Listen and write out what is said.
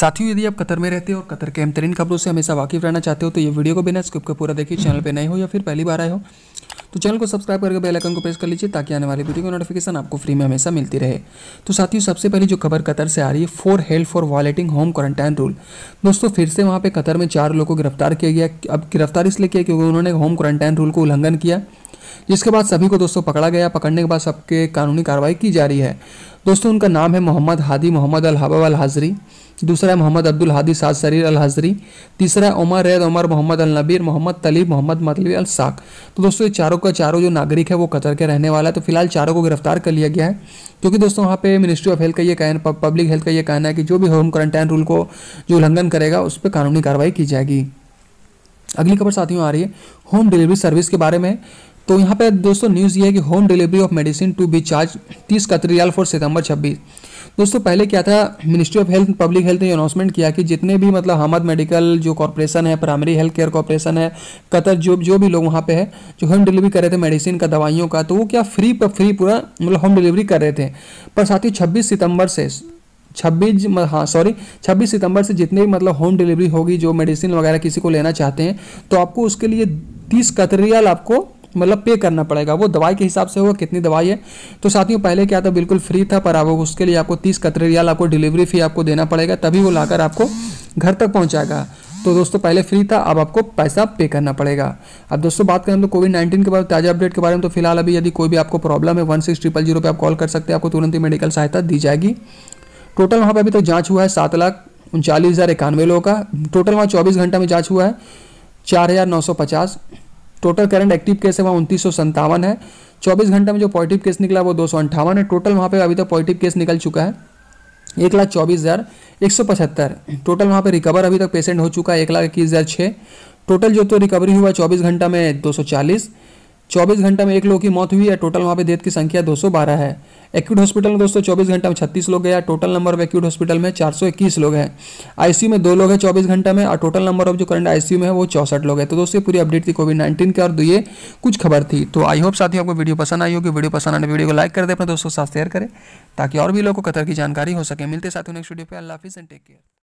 साथियों यदि आप कतर में रहते हो और कतर के अहम खबरों से हमेशा वाकिफ रहना चाहते हो तो ये वीडियो को बिना स्क्रिप के पूरा देखिए चैनल पर नए हो या फिर पहली बार आए हो तो चैनल को सब्सक्राइब करके बेल आइकन को प्रेस कर लीजिए ताकि आने वाली वीडियो की नोटिफिकेशन आपको फ्री में हमेशा मिलती रहे तो साथियों सबसे पहली जो खबर कतर से आ रही है for health for violating home quarantine rule दोस्तों फिर से वहाँ पर कतर में चार लोगों को गिरफ्तार किया गया अब गिरफ्तार इसलिए किया क्योंकि उन्होंने होम क्वारंटाइन रूल को उल्लंघन किया जिसके बाद सभी को दोस्तों पकड़ा गया पकड़ने के बाद सबके कानूनी कार्रवाई की जा रही है दोस्तों उनका नाम है मोहम्मद हादी मोहम्मद अल हबाब अल हाजरी दूसरा है मोहम्मद अब्दुल हादी साद सरीर अल हजरी तीसरा है उमर रैद उमर मोहम्मद अल नबीर मोहम्मद तलीब मोहम्मद मतलबी अल साक तो दोस्तों ये चारों का चारों जो नागरिक है वो कतर के रहने वाला है तो फिलहाल चारों को गिरफ्तार कर लिया गया है क्योंकि दोस्तों वहाँ पे मिनिस्ट्री ऑफ हेल्थ का ये कहना पब्लिक हेल्थ का ये कहना है कि जो भी होम क्वारंटाइन रूल को जो उल्लंघन करेगा उस पर कानूनी कार्रवाई की जाएगी अगली खबर साथियों आ रही है होम डिलीवरी सर्विस के बारे में तो यहाँ पे दोस्तों न्यूज़ ये है कि home delivery of medicine to be charge तीस कतरियाल फॉर सितंबर छब्बीस दोस्तों पहले क्या था ministry of health public health ने अनाउंसमेंट किया कि जितने भी मतलब हमद मेडिकल जो कॉरपोरेशन है प्राइमरी हेल्थ केयर कॉरपोरेशन है कतर जो जो भी लोग वहाँ पे है जो होम डिलीवरी कर रहे थे मेडिसिन का दवाइयों का तो वो क्या फ्री पर फ्री पूरा मतलब होम डिलीवरी कर रहे थे पर साथ ही छब्बीस सितंबर से छब्बीस हाँ सॉरी छब्बीस सितंबर से जितने भी मतलब होम डिलीवरी होगी जो मेडिसिन वगैरह किसी को लेना चाहते हैं तो आपको उसके लिए तीस कतरियाल आपको मतलब पे करना पड़ेगा वो दवाई के हिसाब से होगा कितनी दवाई है तो साथियों पहले क्या था बिल्कुल फ्री था पर अब उसके लिए आपको तीस कतरे रियाल आपको डिलीवरी फी आपको देना पड़ेगा तभी वो लाकर आपको घर तक पहुँचाएगा तो दोस्तों पहले फ्री था अब आपको पैसा पे करना पड़ेगा अब दोस्तों बात करें तो कोविड नाइन्टीन के बारे में ताज़ा अपडेट के बारे में तो फिलहाल अभी यदि कोई भी आपको प्रॉब्लम है वन सिक्स ट्रिपल जीरो पर आप कॉल कर सकते हैं आपको तुरंत ही मेडिकल सहायता दी जाएगी टोटल वहाँ पर अभी तक तो जाँच हुआ है सात लाख उनचालीस हज़ार इक्यानवे लोगों का टोटल वहाँ चौबीस घंटा में जाँच हुआ है चार हज़ार नौ सौ पचास टोटल करंट एक्टिव केस है वहाँ उन्तीस है 24 घंटे में जो पॉजिटिव केस निकला वो दो है टोटल वहाँ पे अभी तक तो पॉजिटिव केस निकल चुका है एक लाख चौबीस हज़ार एक सौ पचहत्तर टोटल वहाँ पे रिकवर अभी तक पेशेंट हो चुका है एक लाख इक्कीस हज़ार छः टोटल जो तो रिकवरी हुआ चौबीस घंटा में दो सौ चालीस 24 घंटा में एक लोग की मौत हुई है टोटल वहाँ पे डेथ की संख्या 212 है एक्यूट हॉस्पिटल में दोस्तों 24 घंटा में 36 लोग गया total number of acute hospital में 421 लोग हैं आईसीयू में दो लोग हैं 24 घंटा में और टोटल नंबर ऑफ जो करंट आईसीयू में है वो चौसठ लोग हैं तो दोस्तों पूरी अपडेट थी कोविड नाइन्टीन की और तो ये कुछ खबर थी तो आई होप साथ आपको वीडियो पसंद आई होगी वीडियो पसंद आने वीडियो को लाइक कर दे अपने दोस्तों के साथ शेयर करें ताकि और भी लोगों को कतर की जानकारी हो सके मिलते साथ नेक्स्ट वीडियो पर अल्लाह हाफिज़ एंड टेक केयर